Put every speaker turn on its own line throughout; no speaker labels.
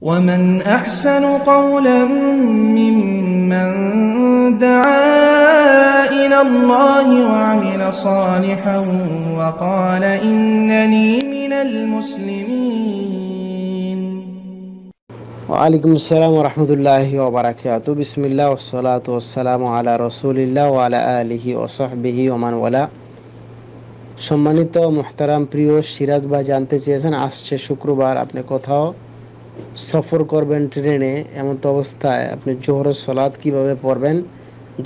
ومن أحسن قولا ممن دعا إلى الله وعمل صالحا وقال إنني من المسلمين
وعليكم السلام ورحمة الله وبركاته بسم الله والصلاة والسلام على رسول الله وعلى آله وصحبه ومن والاه সম্মানিত মোহতারাম প্রিয় সিরাজ ভাই জানতে চেয়েছেন আসছে শুক্রবার আপনি কোথাও সফর করবেন ট্রেনে এমন তো অবস্থায় আপনি জোহরের সলাদ কিভাবে পড়বেন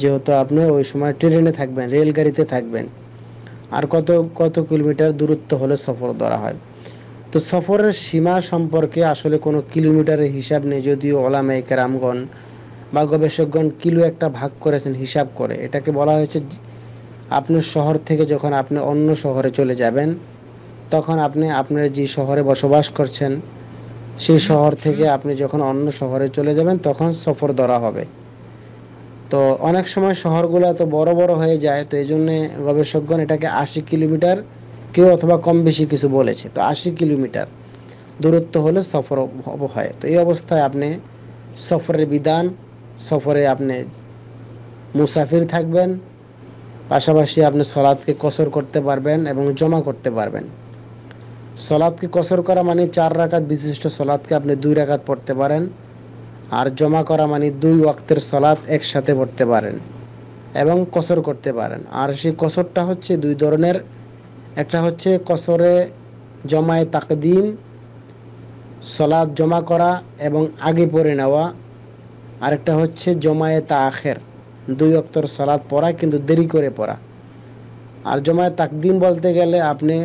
যেহেতু আপনি ওই সময় ট্রেনে থাকবেন রেলগাড়িতে থাকবেন আর কত কত কিলোমিটার দূরত্ব হলে সফর ধরা হয় তো সফরের সীমা সম্পর্কে আসলে কোনো কিলোমিটারের হিসাব নেই যদিও মেয়েকে রামগণ বা গবেষকগণ কিলো একটা ভাগ করেছেন হিসাব করে এটাকে বলা হয়েছে আপনার শহর থেকে যখন আপনি অন্য শহরে চলে যাবেন তখন আপনি আপনার যে শহরে বসবাস করছেন সেই শহর থেকে আপনি যখন অন্য শহরে চলে যাবেন তখন সফর ধরা হবে তো অনেক সময় শহরগুলো তো বড় বড় হয়ে যায় তো এই জন্যে গবেষকগণ এটাকে আশি কিলোমিটার কেউ অথবা কম বেশি কিছু বলেছে তো আশি কিলোমিটার দূরত্ব হলে সফর হয় তো এই অবস্থায় আপনি সফরের বিধান সফরে আপনি মুসাফির থাকবেন পাশাপাশি আপনি সলাদকে কসর করতে পারবেন এবং জমা করতে পারবেন সলাদকে কসর করা মানে চার রাকাত বিশিষ্ট সলাদকে আপনি দুই রাকাত পড়তে পারেন আর জমা করা মানে দুই ওয়াক্তের সলাদ একসাথে পড়তে পারেন এবং কসর করতে পারেন আর সেই কসরটা হচ্ছে দুই ধরনের একটা হচ্ছে কসরে জমায় তাকদিম সলাদ জমা করা এবং আগে পরে নেওয়া আরেকটা হচ্ছে জমায়ে তা আখের দুই অক্তর সলাদ পড়া কিন্তু দেরি করে পড়া আর জমায়ে তাকদিম বলতে গেলে আপনি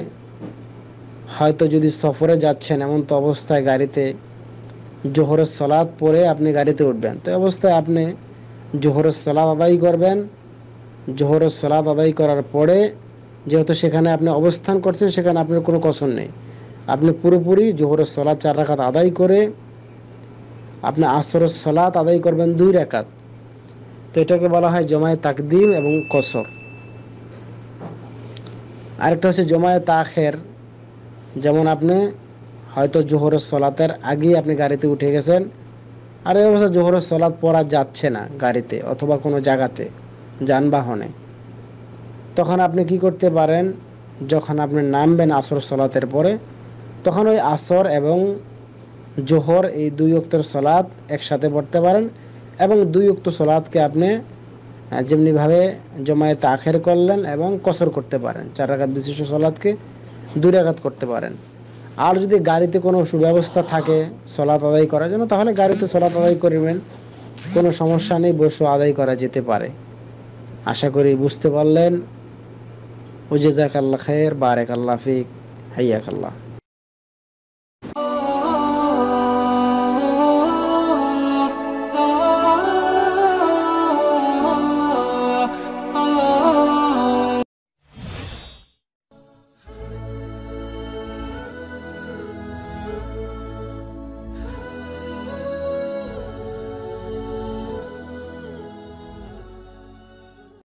হয়তো যদি সফরে যাচ্ছেন এমন তো অবস্থায় গাড়িতে জোহরের সলাদ পরে আপনি গাড়িতে উঠবেন তো অবস্থায় আপনি জোহরের সলাপ আদায় করবেন জোহরের সলাপ আদায় করার পরে যেহেতু সেখানে আপনি অবস্থান করছেন সেখানে আপনার কোনো কসর নেই আপনি পুরোপুরি জোহরের সলাদ চার রাখাত আদায় করে আপনি আসরের সলাৎ আদায় করবেন দুই রেখাত তো এটাকে বলা হয় জমায়ে তাকদিম এবং কসর আরেকটা হচ্ছে জমায়ে তাখের যেমন আপনি হয়তো জোহরের সলাতের আগেই আপনি গাড়িতে উঠে গেছেন আর এই অবস্থা জোহরের সলাদ পড়া যাচ্ছে না গাড়িতে অথবা কোনো জায়গাতে যানবাহনে তখন আপনি কি করতে পারেন যখন আপনি নামবেন আসর সলাতের পরে তখন ওই আসর এবং জোহর এই দুই অক্তর সলাদ একসাথে পড়তে পারেন এবং দুই অক্ত সলাদকে আপনি যেমনিভাবে জমায়েত আখের করলেন এবং কসর করতে পারেন চার রাখাত বিশিষ্ট সলাদকে দূরাঘাত করতে পারেন আর যদি গাড়িতে কোনো সুব্যবস্থা থাকে সোলা আদায় করার জন্য তাহলে গাড়িতে সোলা আদায় করবেন কোনো সমস্যা নেই বসে আদায় করা যেতে পারে আশা করি বুঝতে পারলেন ওজেজাক আল্লাহ খের বারেক আল্লাহ ফিক হাইয়াক আল্লাহ